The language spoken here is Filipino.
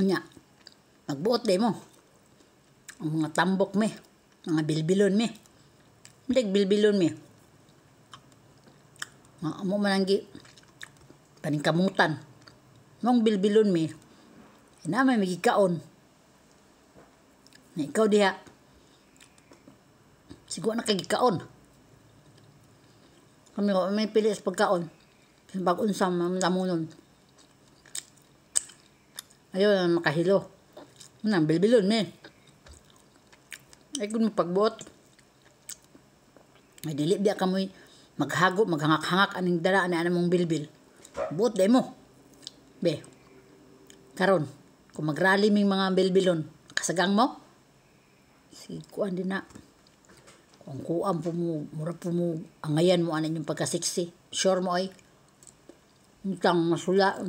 Anya, magbuot day mo. Ang mga tambok me, mga bilbilon me. Hindi bilbilon me. Mga amo mananggi, paningkamutan. Mong bilbilon me, inamay magikaon. Na ikaw diha, siguro nakagikaon. Kami ko, may pili sa pagkaon. Pag-unsam, namunon. Ayaw na makahilo. Nang bilbilon me. Ay kun mo pagbuot. Ay dili biya kamoy maghago, maghangak-hangak aning dara ani mong bilbil. Buot day mo. Be. Karon, kung magrally ming mga bilbilon, kasagang mo? Sige, kuan din na. Kung kuan po mo, mura po mo, angayan mo anan yung pagkasiksi. Sure mo ay. Ang masula.